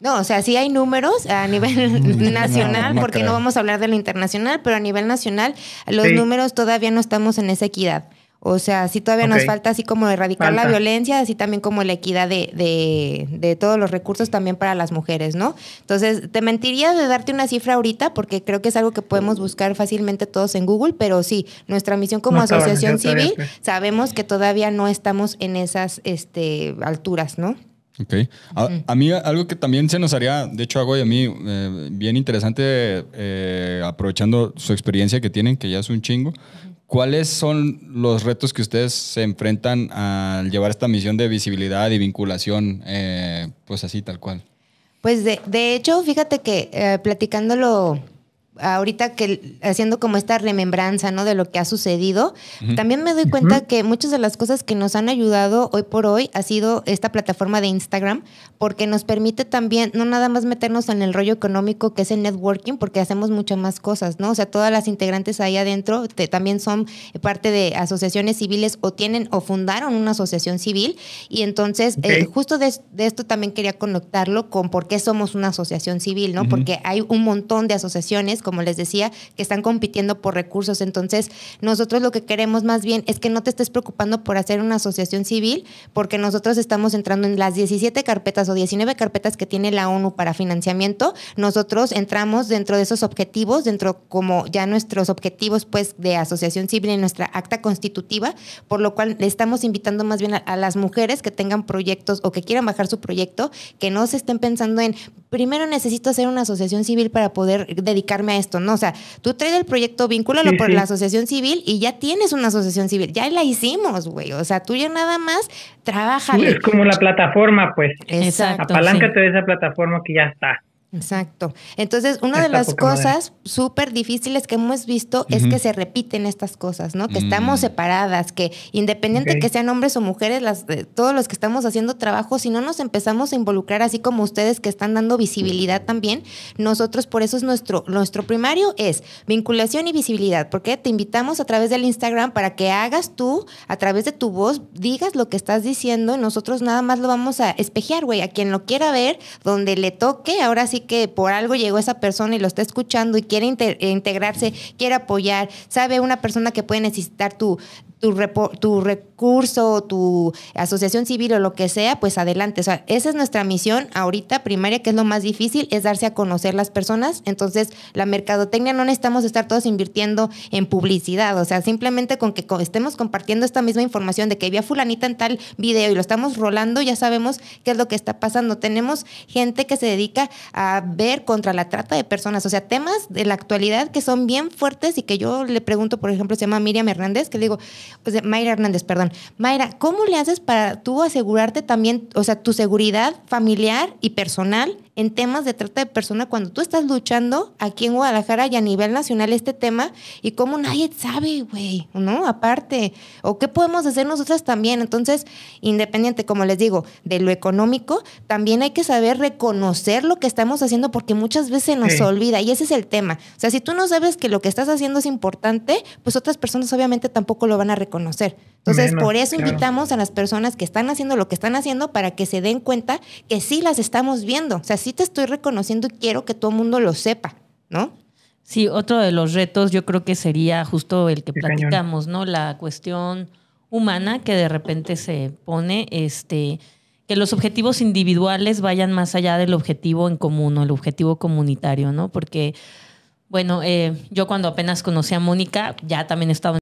No, o sea, sí hay números a nivel nacional, porque no vamos a hablar de lo internacional, pero a nivel nacional los números todavía no estamos en esa equidad. O sea, sí todavía nos falta así como erradicar la violencia, así también como la equidad de, de, todos los recursos también para las mujeres, ¿no? Entonces, te mentiría de darte una cifra ahorita porque creo que es algo que podemos buscar fácilmente todos en Google, pero sí, nuestra misión como asociación civil sabemos que todavía no estamos en esas este, alturas, ¿no? Ok. A, mí algo que también se nos haría, de hecho hago y a mí, eh, bien interesante, eh, aprovechando su experiencia que tienen, que ya es un chingo, ¿cuáles son los retos que ustedes se enfrentan al llevar esta misión de visibilidad y vinculación, eh, pues así, tal cual? Pues de, de hecho, fíjate que platicándolo ahorita que haciendo como esta remembranza, ¿no? De lo que ha sucedido, también me doy cuenta que muchas de las cosas que nos han ayudado hoy por hoy ha sido esta plataforma de Instagram, porque nos permite también no nada más meternos en el rollo económico que es el networking, porque hacemos muchas más cosas, ¿no? O sea, todas las integrantes ahí adentro también son parte de asociaciones civiles o tienen o fundaron una asociación civil y entonces eh, justo de, esto también quería conectarlo con por qué somos una asociación civil, ¿no? Porque hay un montón de asociaciones como les decía, que están compitiendo por recursos. Entonces, nosotros lo que queremos más bien es que no te estés preocupando por hacer una asociación civil, porque nosotros estamos entrando en las 17 carpetas o 19 carpetas que tiene la ONU para financiamiento. Nosotros entramos dentro de esos objetivos, dentro como ya nuestros objetivos pues de asociación civil en nuestra acta constitutiva, por lo cual le estamos invitando más bien a, a las mujeres que tengan proyectos o que quieran bajar su proyecto, que no se estén pensando en, primero necesito hacer una asociación civil para poder dedicarme a esto, ¿no? O sea, tú traes el proyecto, vínculalo por la asociación civil y ya tienes una asociación civil, ya la hicimos, güey. O sea, tú ya nada más trabajas es como la plataforma, pues. Exacto. Apaláncate de esa plataforma que ya está. Exacto. Entonces, una de las cosas súper difíciles que hemos visto es que se repiten estas cosas, ¿no? Que mm. estamos separadas, que independiente que sean hombres o mujeres, las, eh, todos los que estamos haciendo trabajo, si no nos empezamos a involucrar, así como ustedes que están dando visibilidad también, nosotros por eso es nuestro, nuestro primario es vinculación y visibilidad, porque te invitamos a través del Instagram para que hagas tú, a través de tu voz, digas lo que estás diciendo, y nosotros nada más lo vamos a espejear, güey, a quien lo quiera ver, donde le toque, ahora sí que por algo llegó esa persona y lo está escuchando y quiere eh, integrarse, quiere apoyar, sabe una persona que puede necesitar tu, tu, tu recurso, tu asociación civil o lo que sea, pues adelante. O sea, esa es nuestra misión ahorita primaria, que es lo más difícil, es darse a conocer las personas. Entonces, la mercadotecnia no necesitamos estar todos invirtiendo en publicidad. O sea, simplemente con que estemos compartiendo esta misma información de que había fulanita en tal video y lo estamos rolando, ya sabemos qué es lo que está pasando. Tenemos gente que se dedica a ver contra la trata de personas. O sea, temas de la actualidad que son bien fuertes y que yo le pregunto, por ejemplo, se llama Miriam Hernández, que le digo, pues, Mayra Hernández, perdón. Mayra, ¿cómo le haces para tú asegurarte también, o sea, tu seguridad familiar y personal en temas de trata de persona cuando tú estás luchando aquí en Guadalajara y a nivel nacional este tema y cómo nadie sabe, güey, ¿no? Aparte, o qué podemos hacer nosotras también. Entonces, independiente, como les digo, de lo económico, también hay que saber reconocer lo que estamos haciendo porque muchas veces se nos olvida y ese es el tema. O sea, si tú no sabes que lo que estás haciendo es importante, pues otras personas obviamente tampoco lo van a reconocer. Entonces, por eso invitamos a las personas que están haciendo lo que están haciendo para que se den cuenta que sí las estamos viendo. O sea, sí te estoy reconociendo y quiero que todo el mundo lo sepa, ¿no? Sí, otro de los retos yo creo que sería justo el que platicamos, ¿no? La cuestión humana que de repente se pone, este, que los objetivos individuales vayan más allá del objetivo en común o el objetivo comunitario, ¿no? Porque, bueno, eh, yo cuando apenas conocí a Mónica, ya también estaba